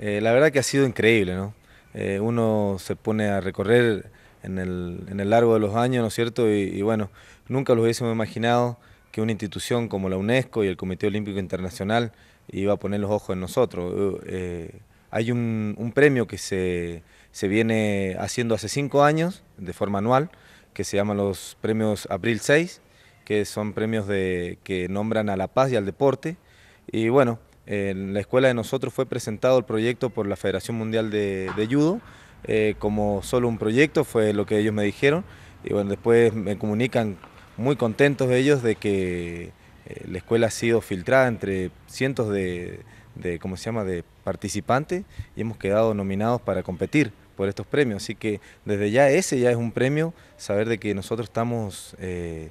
Eh, la verdad que ha sido increíble, ¿no? Eh, uno se pone a recorrer en el, largo de los años, ¿no es cierto? Y, bueno, nunca lo hubiésemos imaginado que una institución como la UNESCO y el Comité Olímpico Internacional iba a poner los ojos en nosotros. Eh, hay un, premio que se, viene haciendo hace cinco años, de forma anual, que se llama los premios Abril 6, que son premios de, que nombran a la paz y al deporte. Y bueno, en la escuela de nosotros fue presentado el proyecto por la Federación Mundial de, de Judo, eh, como solo un proyecto, fue lo que ellos me dijeron. Y bueno, después me comunican muy contentos ellos de que eh, la escuela ha sido filtrada entre cientos de, ¿cómo se llama?, de participantes y hemos quedado nominados para competir por estos premios. Así que desde ya ese ya es un premio, saber de que nosotros estamos eh,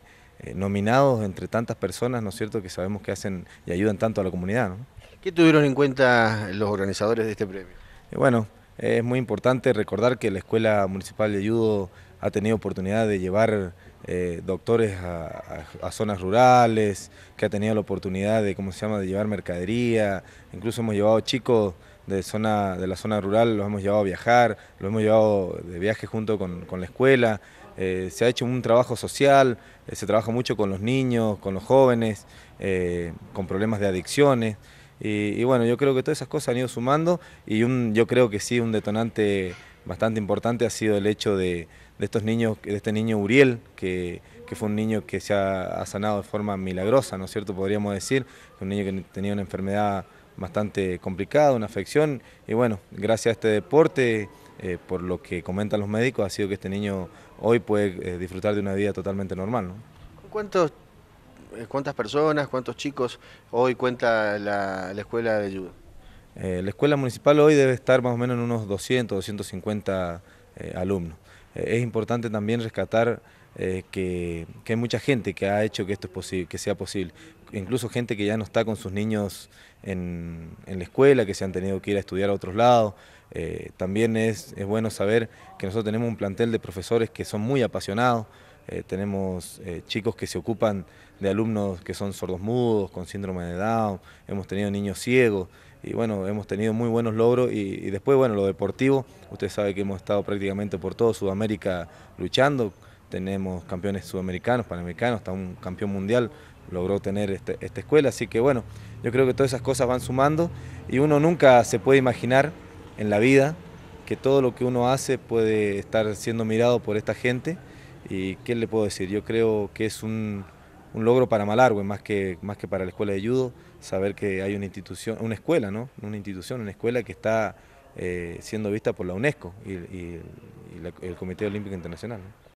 nominados entre tantas personas, ¿no es cierto?, que sabemos que hacen y ayudan tanto a la comunidad, ¿no? ¿Qué tuvieron en cuenta los organizadores de este premio? Eh, bueno, es muy importante recordar que la Escuela Municipal de Ayudo ha tenido oportunidad de llevar eh, doctores a, zonas rurales, que ha tenido la oportunidad de, ¿cómo se llama?, de llevar mercadería, incluso hemos llevado chicos de, zona, de la zona rural, los hemos llevado a viajar, los hemos llevado de viaje junto con, la escuela, eh, se ha hecho un trabajo social, se trabaja mucho con los niños, con los jóvenes, con problemas de adicciones, y, bueno, yo creo que todas esas cosas han ido sumando y un, yo creo que sí, un detonante bastante importante ha sido el hecho de, estos niños, de este niño Uriel, que, fue un niño que se ha, sanado de forma milagrosa, ¿no es cierto? Podríamos decir, un niño que tenía una enfermedad bastante complicada, una afección, y bueno, gracias a este deporte, eh, por lo que comentan los médicos, ha sido que este niño hoy puede eh, disfrutar de una vida totalmente normal. ¿no? ¿Cuántos eh, ¿Cuántas personas, cuántos chicos hoy cuenta la, escuela de ayuda? Eh, la escuela municipal hoy debe estar más o menos en unos 200, 250 eh, alumnos. es importante también rescatar que, hay mucha gente que ha hecho que esto es posible, que sea posible. Incluso gente que ya no está con sus niños en, la escuela, que se han tenido que ir a estudiar a otros lados. también es, es bueno saber que nosotros tenemos un plantel de profesores que son muy apasionados, eh, tenemos eh, chicos que se ocupan de alumnos que son sordos mudos, con síndrome de Down, hemos tenido niños ciegos y bueno, hemos tenido muy buenos logros y, después, bueno, lo deportivo, usted sabe que hemos estado prácticamente por toda Sudamérica luchando, tenemos campeones sudamericanos, panamericanos, hasta un campeón mundial logró tener este, esta escuela, así que bueno, yo creo que todas esas cosas van sumando y uno nunca se puede imaginar en la vida que todo lo que uno hace puede estar siendo mirado por esta gente ¿Y qué le puedo decir? Yo creo que es un, logro para Malargüe, más que, más que para la escuela de judo, saber que hay una institución, una escuela, ¿no? Una institución, una escuela que está eh, siendo vista por la UNESCO y, el Comité Olímpico Internacional.